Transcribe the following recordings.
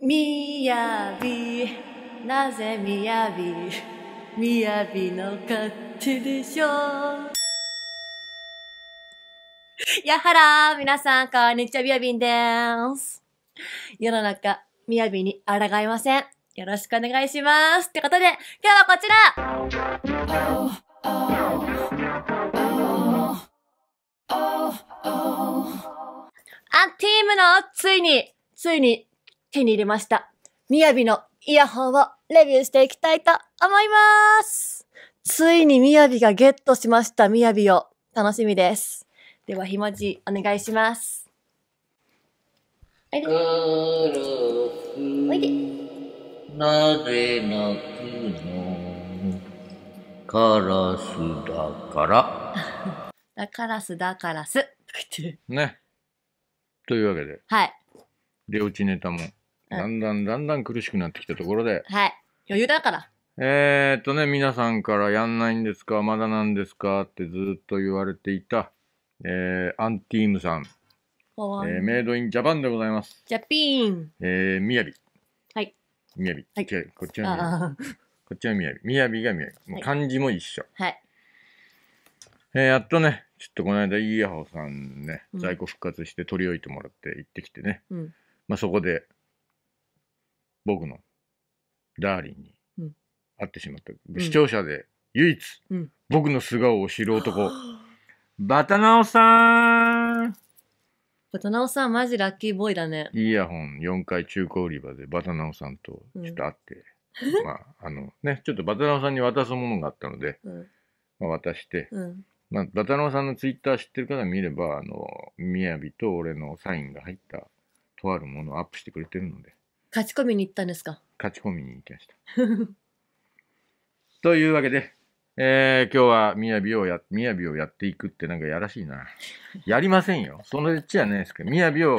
みやび、なぜみやび、みやびの勝手でしょう。やはらー、皆さん、こんにちは、みやびんでーす。世の中、みやびに抗いません。よろしくお願いします。ってことで、今日はこちらアンティームの、ついに、ついに手に入れました。みやびのイヤホンをレビューしていきたいと思いますついにみやびがゲットしましたみやびを。楽しみです。では、ひもじお願いします。おいで。なぜ泣くのカラスだから。だからすだからす。ね。というわけで。はい。出落ちネタも。だんだんだんだん苦しくなってきたところで。はい。余裕だから。えー、っとね、皆さんからやんないんですかまだなんですかってずっと言われていた、えー、アンティームさん。えー、メイドインジャパンでございます。ジャピーン。えー、みやび。はい。みやび。はい。こっちはみやび。こっちはみやび。みやびがみやび。もう漢字も一緒。はい。えー、やっとね、ちょっとこの間、イーヤホさんね、在庫復活して取り置いてもらって行ってきてね。うん。まあ、そこで、僕のダーリンに会ってしまった、うん、視聴者で唯一、うん、僕の素顔を知る男、バタナオさんバタナオさんマジラッキーボーイだね。イヤホン4階中古売り場でバタナオさんとちょっと会って、うん、まああのね、ちょっとバタナオさんに渡すものがあったので、まあ、渡して、まあ、バタナオさんのツイッター知ってる方見れば、あの、みやびと俺のサインが入ったとあるものをアップしてくれてるので、勝ち込みに行ったんですか勝ち込みに行きました。というわけで、えー、今日はやびをや、やびをやっていくってなんかやらしいな。やりませんよ。そのうちはないですけど、やびを、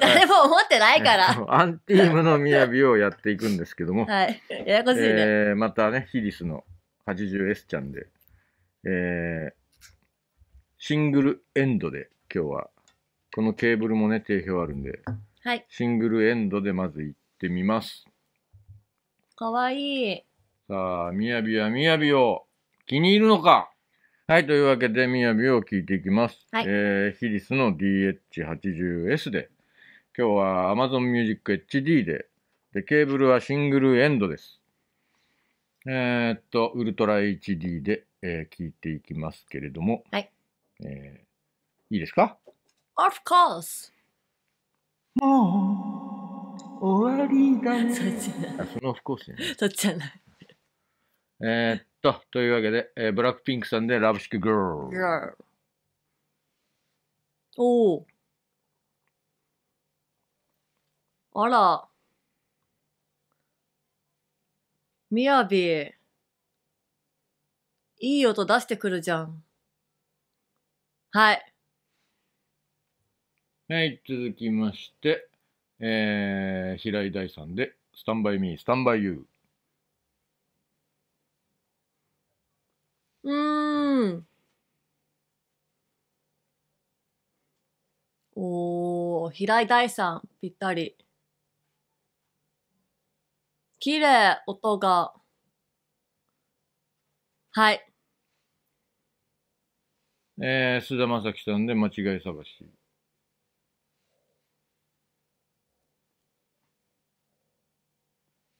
誰も思ってないから。アンティームのやびをやっていくんですけども。はい。ややこしいね。えー、またね、ヒリスの 80S ちゃんで、えー、シングルエンドで今日は、このケーブルもね、定評あるんで、はい。シングルエンドでまず行って、ってみます。かわいい。さあ、みやびはみやびを気に入るのかはい、というわけで、みやびを聞いていきます。はい、えー、ヒリスの DH80S で、今日は Amazon Music HD で、で、ケーブルはシングルエンドです。えー、っと、ウルトラ HD で、えー、聞いていきますけれども、はい。えー、いいですか ?Of course! もう終わりだね。そっちじゃない。その不幸生、ね。そっちじゃない。えー、っと、というわけで、えー、ブラックピンクさんでラブシックグール。Girl おお。あら。みやび。いい音出してくるじゃん。はい。はい、続きまして、えー、平井大さんで、スタンバイミー、スタンバイユー。うーん。おー、平井大さん、ぴったり。綺麗、音が。はい。えー、須田まさきさんで間違い探し。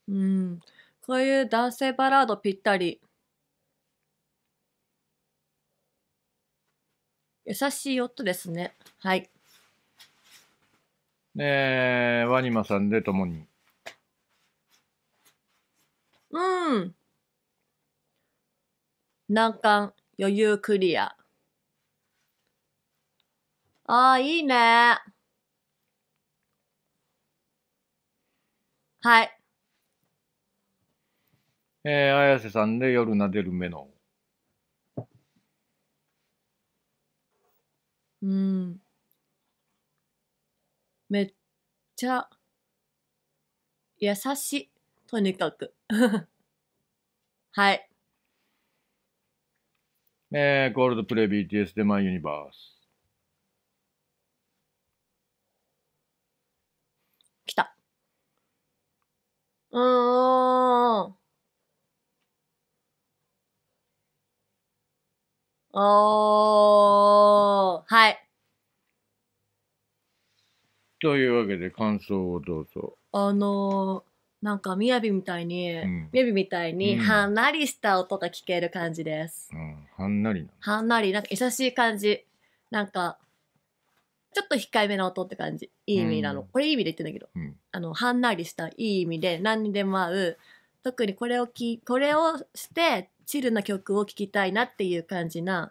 うん。こういう男性バラードぴったり。優しい夫ですね。はい。えー、ワニマさんで共に。うん。難関、余裕クリア。ああ、いいね。はい。えー、綾瀬さんで夜なでる目の。うん。めっちゃ優しい。とにかく。はい。えー、ゴールドプレイ BTS でマイユニバース。来た。うーん。おー、はい。というわけで感想をどうぞ。あのー、なんか、みやびみたいに、みやびみたいに、はんなりした音が聞ける感じです。うん、はんなりな。はんなり、なんか優しい感じ。なんか、ちょっと控えめな音って感じ。いい意味なの。うん、これいい意味で言ってんだけど、うん、あの、はんなりした、いい意味で、何にでも合う。特にこれをき、これをして、チルな曲を聴きたいなっていう感じな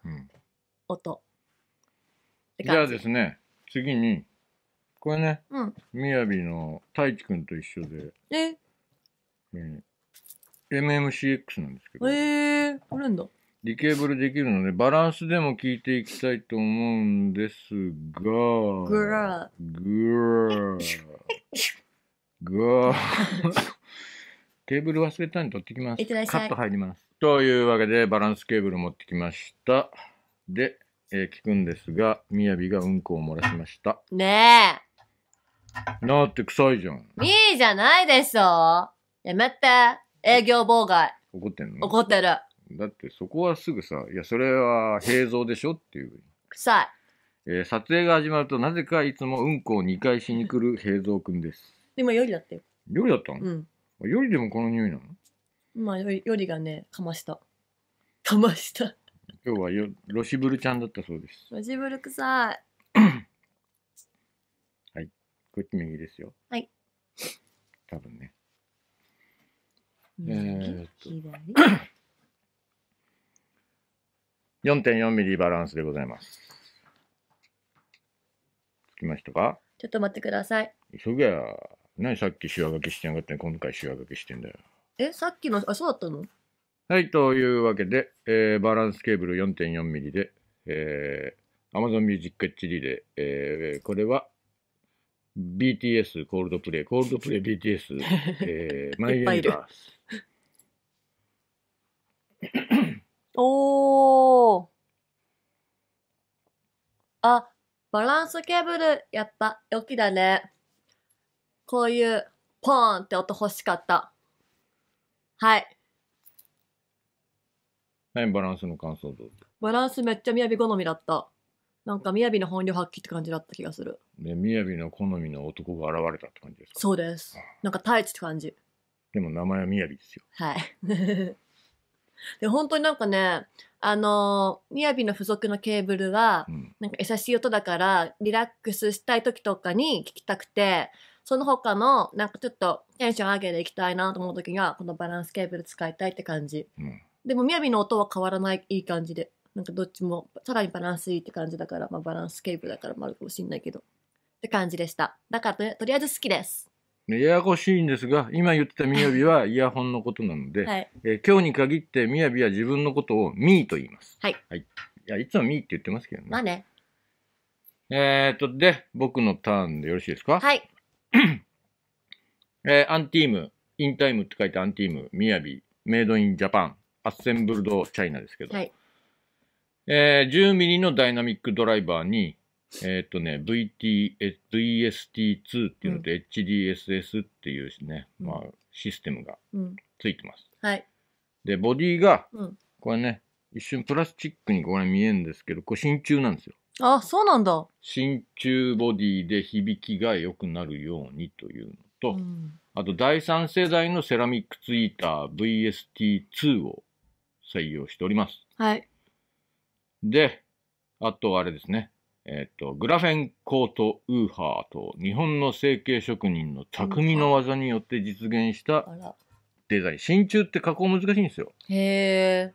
音。うん、じゃあですね、次に、これね、うん、みやびの太一くんと一緒で、え、えー、MMCX なんですけど。えー、あるんだ。リケーブルできるので、バランスでも聴いていきたいと思うんですが、グラー。ぐグー。グー。ケーブル忘れたんで取ってきます。カット入ります。というわけで、バランスケーブル持ってきました。で、えー、聞くんですが、みやびがうんこを漏らしました。ねえ。なって臭いじゃん。みーじゃないでしょ。やめて。営業妨害。怒ってんの怒ってる。だってそこはすぐさ、いや、それは平蔵でしょっていう。臭い。えー、撮影が始まるとなぜかいつもうんこを2回しに来る平蔵くんです。今夜だったよ。夜だったのうん。よりでもこの匂いなのまあよりよりがねかましたかました今日はよロシブルちゃんだったそうですロシブル臭い はいこっち右ですよはい多分ねえーっと4.4 ミリバランスでございますつきましたかちょっと待ってください急げや何さっき手話書きしてなかったのに今回手話書きしてんだよ。え、さっきの、あ、そうだったのはい、というわけで、えー、バランスケーブル 4.4mm で、えー、Amazon Music HD で、えー、これは BTS、コールドプレイ、コールドプレイ BTS、ー、マイエンバース。おー。あ、バランスケーブル、やっぱ、良きだね。こういうポーンって音欲しかった。はい。はい、バランスの感想どうバランスめっちゃ雅好みだった。なんか雅の本領発揮って感じだった気がする。で、雅の好みの男が現れたって感じですかそうです。なんか太一って感じ。でも名前は雅ですよ。はい。で、本当になんかね、あのー、みの付属のケーブルは、うん、なんか優しい音だから、リラックスしたい時とかに聞きたくて、その他の、なんかちょっとテンション上げていきたいなと思う時には、このバランスケーブル使いたいって感じ。うん、でも、みやびの音は変わらない、いい感じで。なんかどっちも、さらにバランスいいって感じだから、まあバランスケーブルだからもあるかもしんないけど。って感じでした。だからと、とりあえず好きです。ややこしいんですが、今言ってたみやびは イヤホンのことなので、はい、えー、今日に限ってみやびは自分のことをみーと言います。はい。はい、いや、いつもみーって言ってますけどね。まあね。えー、っと、で、僕のターンでよろしいですかはい。えー、アンティーム、インタイムって書いてアンティーム、みやび、メイドインジャパン、アッセンブルドチャイナですけど、はい、えー、10ミリのダイナミックドライバーに、えっ、ー、とね、VT、VST2 っていうのと HDSS っていうね、うん、まあ、システムがついてます。うん、はい。で、ボディが、これね、一瞬プラスチックにこれ見えるんですけど、これ真鍮なんですよ。あ、そうなんだ。真鍮ボディで響きが良くなるようにというのと、うん、あと第三世代のセラミックツイーター VST2 を採用しております。はい。で、あとあれですね。えっ、ー、と、グラフェンコートウーハーと日本の成形職人の匠の技によって実現したデザイン。真鍮って加工難しいんですよ。へえ。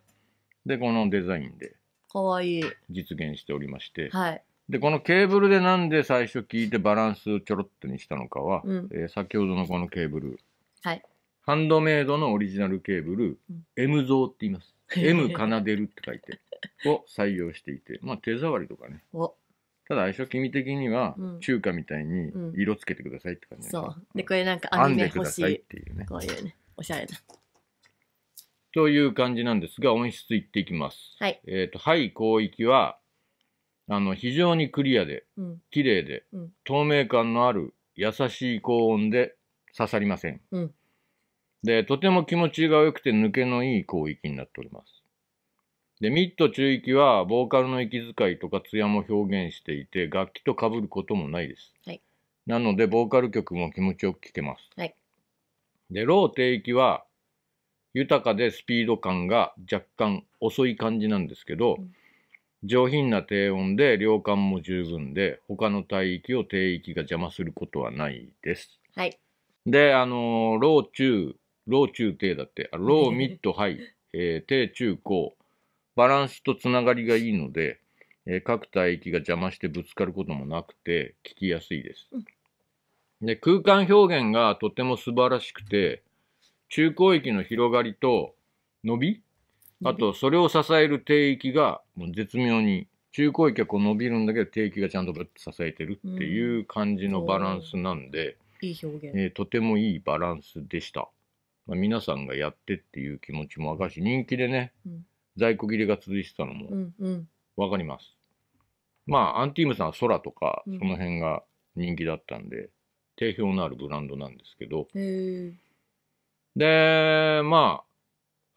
で、このデザインで。かわいい。実現しておりまして、はい、でこのケーブルでなんで最初聞いてバランスちょろっとにしたのかは、うん、えー、先ほどのこのケーブル、はい、ハンドメイドのオリジナルケーブル、うん、M 像って言います M 奏 でるって書いてを採用していて、まあ、手触りとかねただ相性君的には中華みたいに色つけてくださいって感じ、うん、そうでこれなんか編んで欲しいっていうねこういうねおしゃれな。という感じなんですが、音質行っていきます。はい。えっ、ー、と、はい、広域は、あの、非常にクリアで、うん、綺麗で、うん、透明感のある優しい高音で刺さりません。うん、で、とても気持ちが良くて抜けのいい広域になっております。で、ミッド中域は、ボーカルの息遣いとか艶も表現していて、楽器と被ることもないです。はい。なので、ボーカル曲も気持ちよく聴けます。はい。で、ロー低域は、豊かでスピード感が若干遅い感じなんですけど、上品な低音で量感も十分で他の帯域を低域が邪魔することはないです。はい。で、あのー、老中、老中低だって、あロー・ミッドハイ、えー、低中高、バランスとつながりがいいので、えー、各帯域が邪魔してぶつかることもなくて聞きやすいです。で、空間表現がとても素晴らしくて、中広域の広がりと伸び、あとそれを支える低域がもう絶妙に、中高域はこう伸びるんだけど低域がちゃんと支えてるっていう感じのバランスなんで、いい表現、えー、とてもいいバランスでした。まあ、皆さんがやってっていう気持ちも分かるし人気でね、うん、在庫切れが続いてたのも分かります。まあアンティームさんは空とかその辺が人気だったんで、定評のあるブランドなんですけど、ー、で、まあ、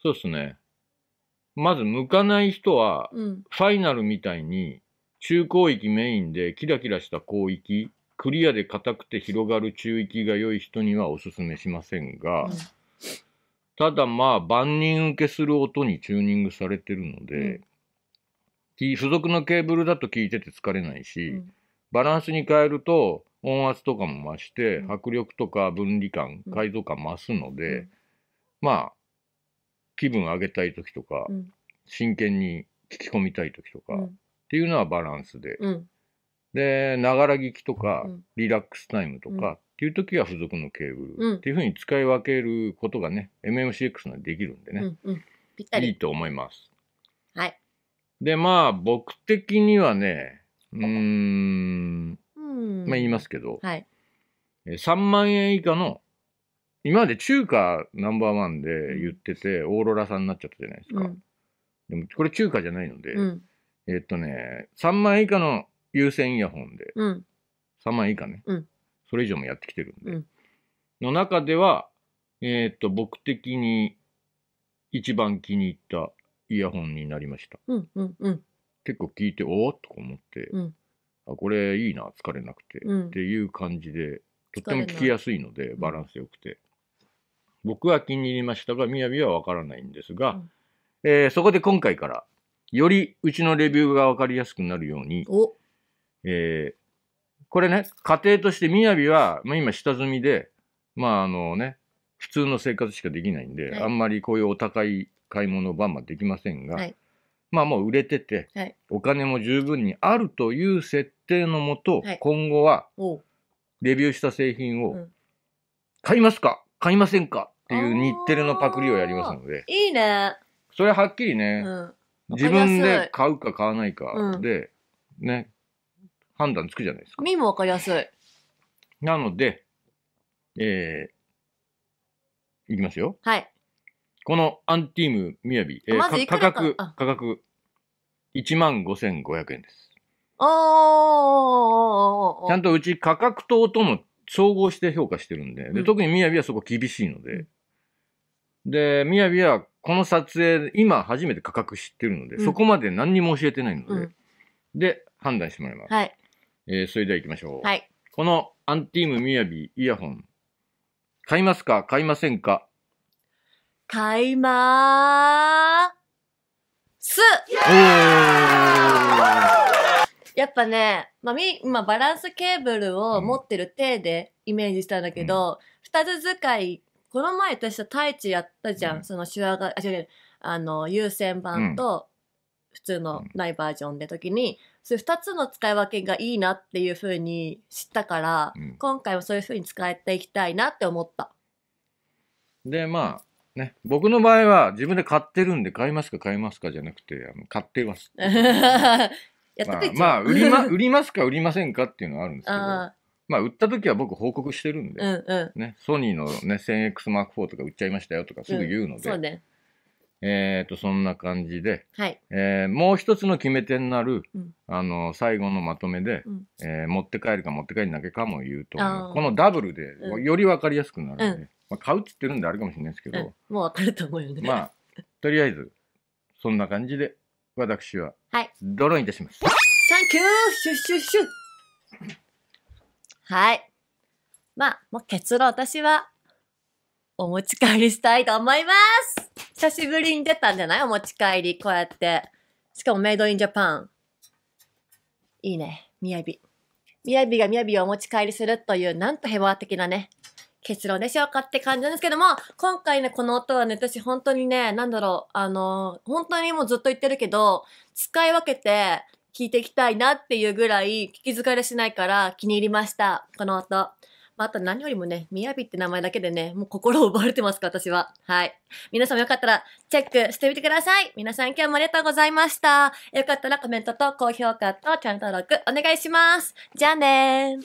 そうですね。まず向かない人は、うん、ファイナルみたいに、中高域メインでキラキラした広域、クリアで硬くて広がる中域が良い人にはおすすめしませんが、うん、ただまあ、万人受けする音にチューニングされてるので、うん、付属のケーブルだと聞いてて疲れないし、バランスに変えると、音圧とかも増して、迫力とか分離感、解像感増すので、まあ、気分上げたい時とか、真剣に聞き込みたい時とか、っていうのはバランスで。で、ながら聞きとか、リラックスタイムとかっていう時は付属のケーブルっていうふうに使い分けることがね、MMCX にはできるんでね、いいと思います。はい。で、まあ、僕的にはね、うん、まあ、言いますけど、はい、3万円以下の今まで中華ナンバーワンで言ってて、オーロラさんになっちゃったじゃないですか、うん、でもこれ中華じゃないので、うん、えっとね3万円以下の有線イヤホンで、うん、3万円以下ね、それ以上もやってきてるんで、の中ではえー、っと僕的に一番気に入ったイヤホンになりました、うんうんうん、結構聞いておおっと思って、あこれいいな疲れなくて、うん、っていう感じでとっても聞きやすいのでバランスよくて、うん、僕は気に入りましたがみやびはわからないんですが、うん、えー、そこで今回からよりうちのレビューが分かりやすくなるように、えー、これね家庭としてみやびは、まあ、今下積みでまああのね普通の生活しかできないんで、はい、あんまりこういうお高い買い物バンバンできませんが、はい、まあもう売れてて、はい、お金も十分にあるという設定のもと、はい、今後は、レビューした製品を、買いますか買いませんかっていう日テレのパクリをやりますので。いいね。それはっきりね、うん、自分で買うか買わないかで、うん、ね、判断つくじゃないですか。身もわかりやすい。なので、えー、いきますよ。はい。このアンティームみやび、えー、価格、価格、1万5500円です。おあ。ちゃんとうち価格等とも総合して評価してるんで、で特にみやびはそこ厳しいので、で、みやびはこの撮影、今初めて価格知ってるので、うん、そこまで何にも教えてないので、うん、で、判断してもらいます。はい。えー、それでは行きましょう。はい。このアンティームみやびイヤホン、買いますか買いませんか買いまーす。やっぱね、まあ、み、まあ、バランスケーブルを持ってる体でイメージしたんだけど、二、つ使い、この前私は太一やったじゃん。うん、その手話が、あ、違うあの、優先版と普通のないバージョンで時に、そういう二つの使い分けがいいなっていうふうに知ったから、うん、今回もそういうふうに使っていきたいなって思った。で、まあ、ね、僕の場合は自分で買ってるんで買いますか買いますかじゃなくてあの買ってます やったまあ、まあ、売りま、売りますか売りませんかっていうのはあるんですけど。まあ、売った時は僕報告してるんで、うんうん、ね、ソニーのね、1000X マーク4とか売っちゃいましたよとかすぐ言うので、うんね、えっ、ー、と、そんな感じで、はい、えー、もう一つの決め手になる、うん、あの、最後のまとめで、うん、えー、持って帰るか持って帰るだけかも言うと、このダブルで、より分かりやすくなるんで、まあ、買うっつってるんであるかもしれないですけど、もう分かると思うよね。まあ、とりあえず、そんな感じで私は、はい。ドローいたします。サンキューシュッシュッシュはい。まあ、もう結論、私は、お持ち帰りしたいと思います久しぶりに出たんじゃないお持ち帰り、こうやって。しかもメイドインジャパン。いいね。みやび。みやびがみやびをお持ち帰りするという、なんと平和的なね、結論でしょうかって感じなんですけども、今回ね、この音はね、私本当にね、なんだろう、あの本当にもうずっと言ってるけど、使い分けて聞いていきたいなっていうぐらい、聞き疲れしないから気に入りました。この音。まあ、あと何よりもね、みやびって名前だけでね、もう心を奪われてますか、私は。はい。皆さんもよかったらチェックしてみてください。皆さん今日もありがとうございました。よかったらコメントと高評価とチャンネル登録お願いします。じゃあね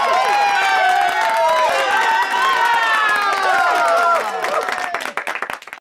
ー。